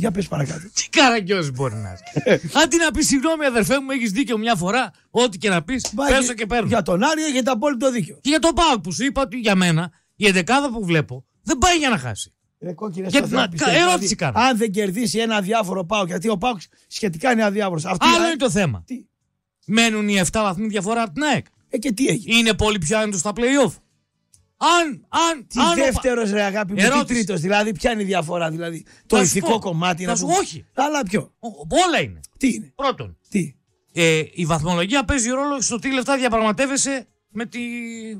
Για πες παρακάτω. Τι καραγκιό μπορεί να έχει. Αντί να πεις συγγνώμη, αδερφέ μου, έχεις δίκιο μια φορά. Ό,τι και να πεις, πέσω και παίρνω. Για τον Άρη έχετε απόλυτο δίκιο. Και για τον Πάο που σου είπα ότι για μένα η εντεκάδα που βλέπω δεν πάει για να χάσει. Ρε κόκκινε να, δηλαδή, ερώτηση κάνω. Αν δεν κερδίσει ένα διάφορο Πάο, γιατί ο Πάο σχετικά είναι αδιάφορο. Άλλο είναι το θέμα. Τι? Μένουν οι 7 βαθμοί διαφορά από την ΑΕΚ. Ε, και τι έγινε. Είναι πολύ πιο άνετος στα playoff αν, αν, τι αν, δεύτερος ρε αγάπη μου, ερώτηση. τι τρίτος. Δηλαδή, ποια είναι η διαφορά, δηλαδή. Το θα ηθικό κομμάτι να σου Όχι. Αλλά ποιο. Ο, όλα είναι. Τι είναι. Πρώτον. Τι. Ε, η βαθμολογία παίζει ρόλο στο τι λεφτά διαπραγματεύεσαι με τη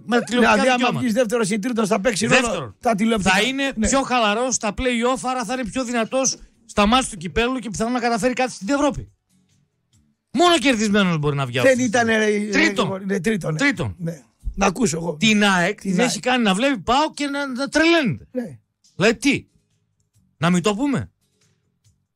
με τα ε, ναι, τηλεοπτικά Δηλαδή, άμα βγεις δεύτερος ή τρίτος, θα παίξει ρόλο. Τα τηλεοπτικά. Θα είναι ναι. πιο χαλαρός στα playoff άρα θα είναι πιο δυνατός στα μάτια του κυπέλου και πιθανόν να καταφέρει κάτι στην Ευρώπη. Μόνο κερδισμένος μπορεί να βγει. Δεν ήταν. Τρίτον. Ναι, ναι. Να ακούσω εγώ. Την ναι. ΑΕΚ την έχει κάνει να βλέπει πάω και να, να τρελαίνεται. Ναι. Λέει τι, να μην το πούμε.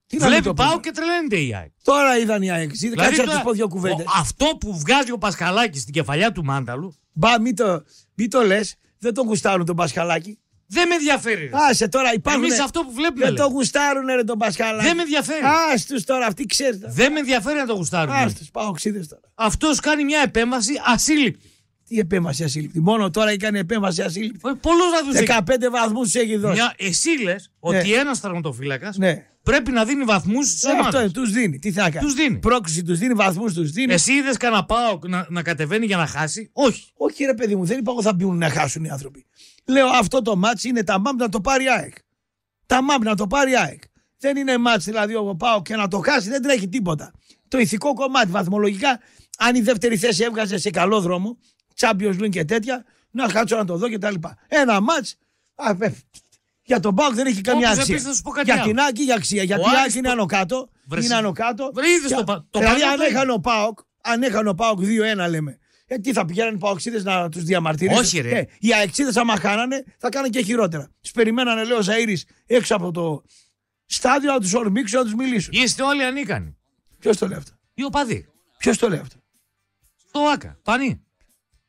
Τι βλέπει πάω και τρελαίνεται η ΑΕΚ. Τώρα είδαν η ΑΕΚ. Δηλαδή, Κάτσε να πω δύο κουβέντες. Αυτό που βγάζει ο Πασχαλάκης στην κεφαλιά του Μάνταλου. Μπα, μην το, μη το λες. Δεν τον γουστάρουν τον Πασχαλάκη. Δεν με ενδιαφέρει. Άσε τώρα υπάρχουν. Εμείς αυτό που βλέπουμε. Δεν το γουστάρουν ρε τον Πασχαλάκη. Δεν με ενδιαφέρει. Ας τώρα, αυτοί ξέρετε. Δεν με ενδιαφέρει να το γουστάρουν. Ας τους πάω τώρα. Αυτός κάνει μια επέμβαση ασύλληπτη. Τι επέμβαση ασύλληπτη. Μόνο τώρα έκανε κάνει επέμβαση ασύλληπτη. Πολλού βαθμού. 15 βαθμού έχει δώσει. Μια, εσύ λες ναι. ότι ένας τραυματοφύλακα ναι. πρέπει να δίνει βαθμούς στι ομάδε. Αυτό τους δίνει. Τι θα κάνει. Τους δίνει. Πρόκληση τους δίνει, βαθμούς τους δίνει. Εσύ είδες κανένα πάω να, να κατεβαίνει για να χάσει. Όχι. Όχι, ρε παιδί μου, δεν είπα εγώ θα μπουν να χάσουν οι άνθρωποι. Λέω αυτό το μάτσο είναι τα μάμπ να το πάρει ΑΕΚ. Τα μάμπ να το πάρει ΑΕΚ. Δεν είναι μάτσο δηλαδή όπου πάω και να το χάσει δεν τρέχει τίποτα. Το ηθικό κομμάτι βαθμολογικά, αν η δεύτερη θέση έβγαζε σε καλό δρόμο, Champions League και τέτοια, να κάτσω να το δω και τα λοιπά Ένα μάτ. Ε, για τον Πάουκ δεν έχει καμία αξία. για την Άκη για αξία. Γιατί η Άκη είναι άνω κάτω. Είναι άνω κάτω. Δηλαδή, αν έχανε ο Πάουκ, αν έχανε ο Πάουκ 2-1, λέμε. Ε, τι θα πηγαίνανε οι Παοξίδες να τους διαμαρτύρουν. Όχι, ρε. Ε, οι Αεξίδες, άμα χάνανε, θα κάνανε και χειρότερα. Τους περιμένανε, λέω, Ζαήρη έξω από το στάδιο να τους ορμήξουν, να τους μιλήσουν. Είστε όλοι ανίκανοι. Ποιος το λέει αυτό. Ποιος το λέει αυτό. Το ΑΚΑ. Πανί.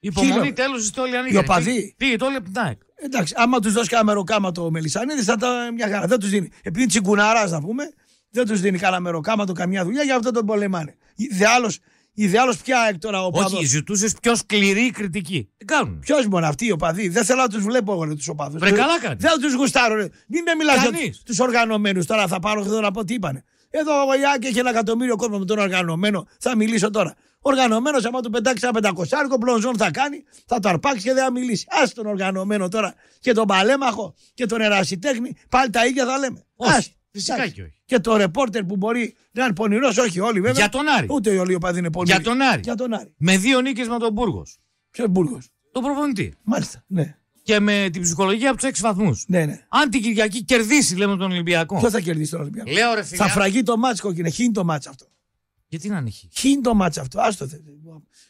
Υπομονή τέλος τη τόλη Οι οπαδοί. Τι, τόλη από ναι. Εντάξει, άμα τους δώσει κάμερο κάμα το Μελισανίδης θα τα μια χαρά. Δεν τους δίνει. Επειδή τσιγκουναράς να πούμε, δεν τους δίνει κανένα μεροκάματο το καμιά δουλειά για αυτό τον πολεμάνε. Ιδεάλως Ιδεάλως πια εκ τώρα ο παδό. Όχι, ζητούσες πιο σκληρή κριτική. Τι κάνουν. Ποιο μόνο αυτοί οι οπαδοί. Δεν θέλω να τους βλέπω εγώ τους οπαδούς. Βρε καλά κάνεις. Δεν τους γουστάρω. Ρε. Μην με μιλάς για τους οργανωμένους. Τώρα θα πάρω εδώ να πω τι είπανε. Εδώ ο Γιάκη έχει ένα εκατομμύριο κόσμο με τον οργανωμένο. Θα μιλήσω τώρα. Οργανωμένος, άμα του πετάξει ένα πεντακοσάρικο, πλονζόν θα κάνει, θα το αρπάξει και δεν θα μιλήσει. Ας τον οργανωμένο τώρα και τον παλέμαχο και τον ερασιτέχνη, πάλι τα ίδια θα λέμε. Όχι, Φυσικά και όχι. Και το ρεπόρτερ που μπορεί να είναι πονηρός, όχι όλοι βέβαια. Για τον Άρη. Ούτε οι οπαδοί είναι πονηροί. Για τον Άρη. Για τον Άρη. Με δύο νίκες με τον Μπούργος. Ποιος Μπούργος. Το προπονητή. Μάλιστα, ναι και με την ψυχολογία από τους 6 βαθμούς. Ναι, ναι. Αν την Κυριακή κερδίσει, λέμε τον Ολυμπιακό. Ποιο θα κερδίσει τον Ολυμπιακό. Λέω, θα φραγεί το μάτσο κόκκινε. Χιν το μάτσο αυτό. Γιατί να ανοιχεί. Χιν το μάτσο αυτό. Άστο.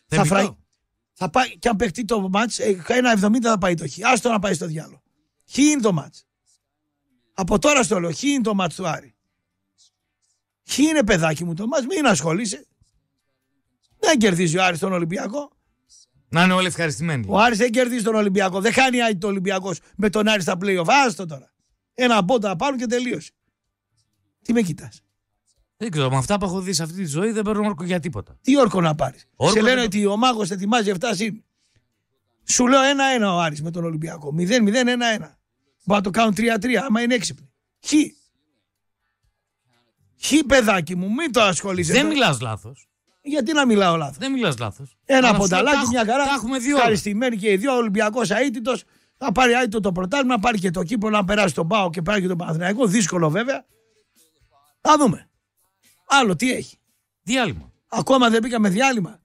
Θα φραγεί. Θα πάει, και αν παιχτεί το μάτς, ε, ένα 70 θα πάει το χ. Άστο να πάει στο διάλογο. Χίν το μάτς. Από τώρα στο λέω, Χιν το μάτς του Άρη. Χιν είναι παιδάκι μου το μάτς, μην ασχολείσαι. Δεν κερδίζει ο Άρης τον Ολυμπιακό. Να είναι όλοι ευχαριστημένοι. Ο Άρης δεν κερδίζει τον Ολυμπιακό. Δεν χάνει Άρη το Ολυμπιακός με τον Άρη στα playoff. Άστο τώρα. Ένα μπότα τα και τελείωσε. Τι με κοιτάς. Δεν ξέρω, με αυτά που έχω δει σε αυτή τη ζωή δεν παίρνω όρκο για τίποτα. Τι όρκο να πάρεις. Σε λένε ότι ο μάγος ετοιμάζει 7 συν. Σου λέω 1-1 ο Άρης με τον Ολυμπιακό. 0-0-1-1. Μπορεί να το κάνουν 3-3 άμα είναι έξυπνοι. ΧΙ ΧΙ παιδάκι μου, μην το ασχολείσαι. Δεν μιλάς λάθος. Γιατί να μιλάω λάθος. Δεν μιλάς λάθος. Ένα πονταλάκι, μια καρά. έχουμε Ευχαριστημένοι και οι δύο. Ολυμπιακός αίτητος. Θα πάρει αίτητο το πρωτάθλημα, να πάρει και το κύπρο, να περάσει τον Πάο και πάρει και τον Παναθηναϊκό. Δύσκολο βέβαια. Θα δούμε. Άλλο τι έχει. Διάλειμμα. Ακόμα δεν πήγαμε διάλειμμα.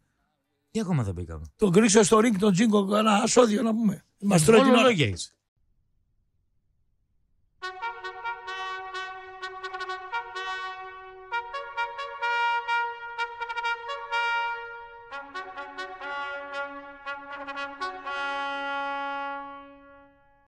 Τι ακόμα δεν πήγαμε. Τον κρίξω στο ρίγκ τον Τζίγκο, ένα σώδιο να πούμε. Μας τρώει την ώρα.